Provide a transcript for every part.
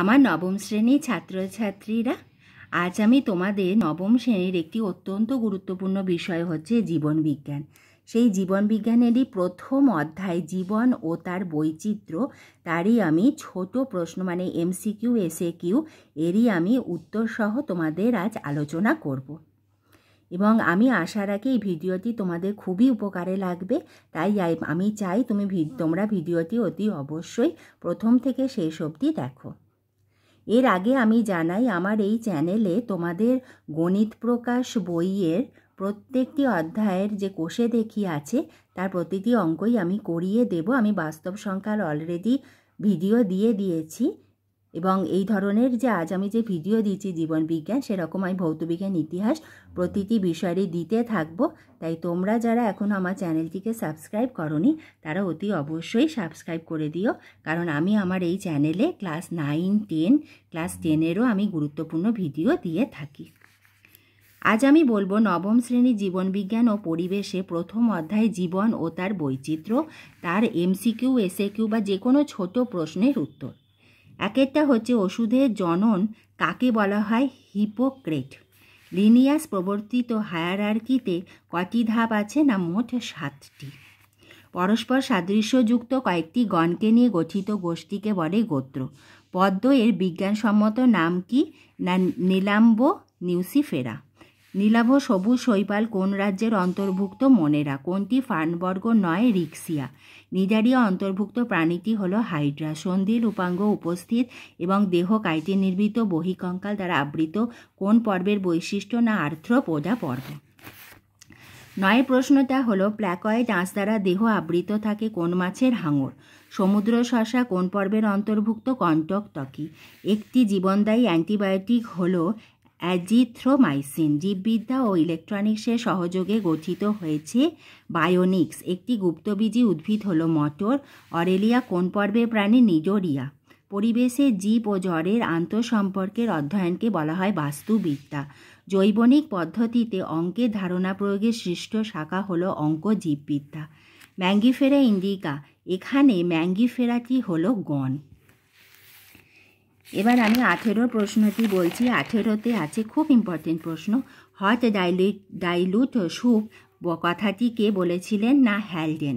আমার নবম শ্রেণীর ছাত্রছাত্রীরা আজ আমি তোমাদের নবম শ্রেণীর একটি অত্যন্ত গুরুত্বপূর্ণ বিষয় হচ্ছে জীবনবিজ্ঞান সেই জীবনবিজ্ঞানেরই প্রথম অধ্যায় জীবন ও তার বৈচিত্র্য তারই আমি ছোট প্রশ্ন মানে এমসিকিউ এসএ কিউ এরই আমি উত্তরসহ তোমাদের আজ আলোচনা করব। এবং আমি আশা রাখি এই ভিডিওটি তোমাদের খুবই উপকারে লাগবে তাই আমি চাই তুমি তোমরা ভিডিওটি অতি অবশ্যই প্রথম থেকে শেষ অবধি দেখো এর আগে আমি জানাই আমার এই চ্যানেলে তোমাদের গণিত প্রকাশ বইয়ের প্রত্যেকটি অধ্যায়ের যে কোষে দেখি আছে তার প্রতিটি অঙ্কই আমি করিয়ে দেব আমি বাস্তব সংখ্যার অলরেডি ভিডিও দিয়ে দিয়েছি এবং এই ধরনের যে আজ আমি যে ভিডিও দিচ্ছি জীবন বিজ্ঞান সেরকম আমি ভৌতবিজ্ঞান ইতিহাস প্রতিটি বিষয়েরই দিতে থাকবো তাই তোমরা যারা এখনও আমার চ্যানেলটিকে সাবস্ক্রাইব করনি তারা অতি অবশ্যই সাবস্ক্রাইব করে দিও কারণ আমি আমার এই চ্যানেলে ক্লাস নাইন টেন ক্লাস টেনেরও আমি গুরুত্বপূর্ণ ভিডিও দিয়ে থাকি আজ আমি বলবো নবম শ্রেণী জীবনবিজ্ঞান ও পরিবেশে প্রথম অধ্যায় জীবন ও তার বৈচিত্র্য তার এমসিকিউ এসএ কিউ বা যে কোনো ছোট প্রশ্নের উত্তর একেরটা হচ্ছে ওষুধের জনন কাকে বলা হয় হিপোক্রেট লিনিয়াস প্রবর্তিত হায়ারার্কিতে কটি ধাপ আছে না মোট সাতটি পরস্পর সাদৃশ্যযুক্ত কয়েকটি গণকে নিয়ে গঠিত গোষ্ঠীকে বলে গোত্র পদ্ম এর বিজ্ঞানসম্মত নাম কি না নীলাম্ব নিউসিফেরা নীলাভ সবুজ শৈবাল কোন রাজ্যের অন্তর্ভুক্ত মনেরা কোনটি ফার্নবর্গ নয় রিক্সিয়া নিজারিয়া অন্তর্ভুক্ত প্রাণীটি হল হাইড্রা সন্ধিল উপাঙ্গ উপস্থিত এবং দেহ কাইটে নির্মিত বহিকঙ্কাল দ্বারা আবৃত কোন পর্বের বৈশিষ্ট্য না আর্থ্রোপোডা পর্ব নয় প্রশ্নটা হলো প্ল্যাকয়েড আঁচ দ্বারা দেহ আবৃত থাকে কোন মাছের হাঙর সমুদ্র শশা কোন পর্বের অন্তর্ভুক্ত কণ্টক ত্বকি একটি জীবনদায়ী অ্যান্টিবায়োটিক হল অ্যাজিথ্রোমাইসিন জীববিদ্যা ও ইলেকট্রনিক্সের সহযোগে গঠিত হয়েছে বায়োনিক্স একটি গুপ্তবীজী উদ্ভিদ হল মটর অরেলিয়া কোন পর্বের প্রাণী নিডোরিয়া পরিবেশে জীব ও জ্বরের আন্তঃসম্পর্কের অধ্যয়নকে বলা হয় বাস্তুবিদ্যা জৈবনিক পদ্ধতিতে অঙ্কের ধারণা প্রয়োগের সৃষ্ট শাখা হল অঙ্ক জীববিদ্যা ম্যাঙ্গিফেরা ইন্ডিকা এখানে ম্যাঙ্গিফেরাটি হল গণ এবার আমি আঠেরো প্রশ্নটি বলছি আঠেরোতে আছে খুব ইম্পর্টেন্ট প্রশ্ন হট ডাইলুট ডাইলুট স্যুপ কথাটি কে বলেছিলেন না হ্যালডেন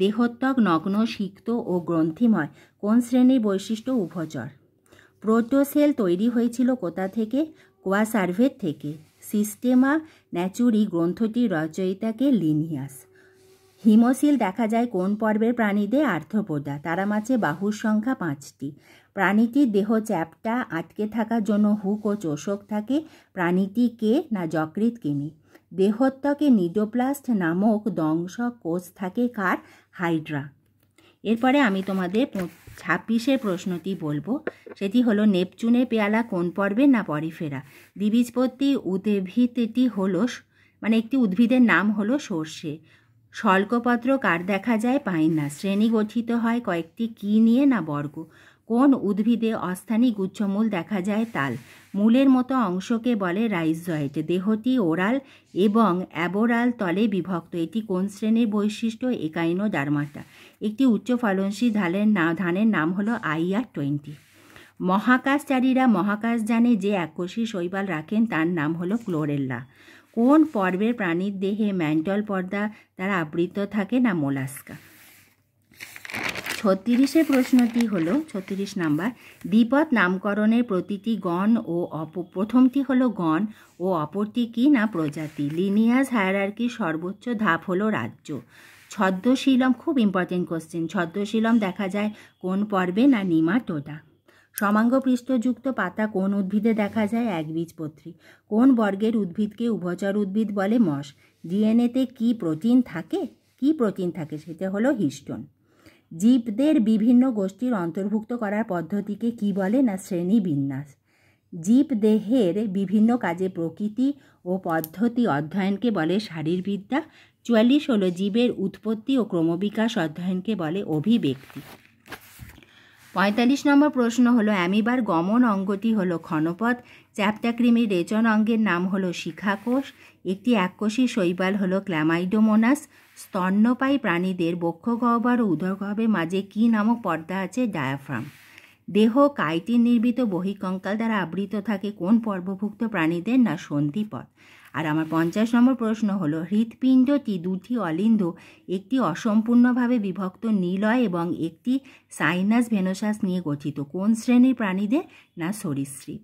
দেহত্বক নগ্ন সিক্ত ও গ্রন্থিময় কোন শ্রেণীর বৈশিষ্ট্য উভচর প্রোটোসেল তৈরি হয়েছিল কোথা থেকে কোয়াসার্ভের থেকে সিস্টেমা ন্যাচুরি গ্রন্থটির রচয়িতাকে লিনিয়াস হিমোসিল দেখা যায় কোন পর্বের প্রাণীদের আর্থ্রোপোদা তারা মাছে বাহুর সংখ্যা পাঁচটি প্রাণীটির দেহ চ্যাপটা আটকে থাকার জন্য হুক ও চোষক থাকে প্রাণীটি কে না যকৃত কিমি দেহত্বকে নিডোপ্লাস্ট নামক দংশ কোষ থাকে কার হাইড্রা এরপরে আমি তোমাদের ছাব্বিশের প্রশ্নটি বলবো সেটি হলো নেপচুনের পেয়ালা কোন পর্বে না পরিফেরা দ্বিবীজপত্তি উদ্ভিদটি হলো মানে একটি উদ্ভিদের নাম হলো সর্ষে শল্কপত্র কার দেখা যায় পাইন না শ্রেণী গঠিত হয় কয়েকটি কি নিয়ে না বর্গ কোন উদ্ভিদে অস্থানী গুচ্ছমূল দেখা যায় তাল মূলের মতো অংশকে বলে রাইজয়েট দেহটি ওরাল এবং অ্যাবোরাল তলে বিভক্ত এটি কোন শ্রেণীর বৈশিষ্ট্য একাইনো ডার্মাটা একটি উচ্চ ফলনশীল ধালের না ধানের নাম হলো আইআর টোয়েন্টি মহাকাশচারীরা মহাকাশ জানে যে এককোষী শৈবাল রাখেন তার নাম হলো ক্লোরেল্লা কোন পর্বের প্রাণীর দেহে ম্যান্টল পর্দা দ্বারা আবৃত থাকে না মোলাস্কা ছত্রিশের প্রশ্নটি হল ছত্রিশ নাম্বার দ্বিপদ নামকরণের প্রতিটি গণ ও অপ প্রথমটি হল গণ ও অপরটি কি না প্রজাতি লিনিয়াস হায়ারার্কির সর্বোচ্চ ধাপ হল রাজ্য ছদ্মশীলম খুব ইম্পর্টেন্ট কোশ্চেন ছদ্মশীলম দেখা যায় কোন পর্বে না নিমা টোটা সমাঙ্গ পৃষ্ঠযুক্ত পাতা কোন উদ্ভিদে দেখা যায় একবীজপত্রী কোন বর্গের উদ্ভিদকে উভচর উদ্ভিদ বলে মস ডিএনএতে কি প্রোটিন থাকে কি প্রোটিন থাকে সেটা হলো হিস্টোন জীবদের বিভিন্ন গোষ্ঠীর অন্তর্ভুক্ত করার পদ্ধতিকে কি বলে না শ্রেণী বিন্যাস জীবদেহের বিভিন্ন কাজে প্রকৃতি ও পদ্ধতি অধ্যয়নকে বলে শারীরবিদ্যা চুয়াল্লিশ হলো জীবের উৎপত্তি ও ক্রমবিকাশ অধ্যয়নকে বলে অভিব্যক্তি পঁয়তাল্লিশ নম্বর প্রশ্ন হলো অ্যামিবার গমন অঙ্গটি হলো ক্ষণপথ চ্যাপ্টাক্রিমির রেচন অঙ্গের নাম হলো শিখাকোষ একটি এককোষী শৈবাল হলো ক্ল্যামাইডোমোনাস স্তন্যপায়ী প্রাণীদের বক্ষগহ্বর ও উদরগহ্বের মাঝে কী নামক পর্দা আছে ডায়াফ্রাম দেহ কাইটিন নির্মিত বহিকঙ্কাল দ্বারা আবৃত থাকে কোন পর্বভুক্ত প্রাণীদের না সন্ধিপথ আর আমার পঞ্চাশ নম্বর প্রশ্ন হল হৃৎপিণ্ডটি দুটি অলিন্দ একটি অসম্পূর্ণভাবে বিভক্ত নিলয় এবং একটি সাইনাস ভেনোসাস নিয়ে গঠিত কোন শ্রেণীর প্রাণীদের না সরীসৃপ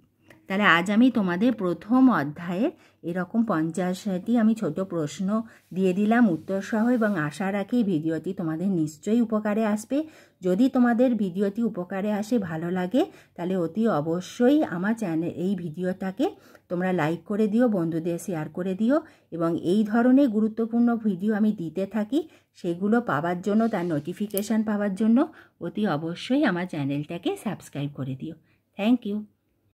তাহলে আজ আমি তোমাদের প্রথম অধ্যায়ের এরকম পঞ্চাশটি আমি ছোট প্রশ্ন দিয়ে দিলাম উত্তরসহ এবং আশা রাখি ভিডিওটি তোমাদের নিশ্চয়ই উপকারে আসবে যদি তোমাদের ভিডিওটি উপকারে আসে ভালো লাগে তাহলে অতি অবশ্যই আমার চ্যানেল এই ভিডিওটাকে তোমরা লাইক করে দিও বন্ধুদের শেয়ার করে দিও এবং এই ধরনের গুরুত্বপূর্ণ ভিডিও আমি দিতে থাকি সেগুলো পাওয়ার জন্য তার নোটিফিকেশান পাওয়ার জন্য অতি অবশ্যই আমার চ্যানেলটাকে সাবস্ক্রাইব করে দিও থ্যাংক ইউ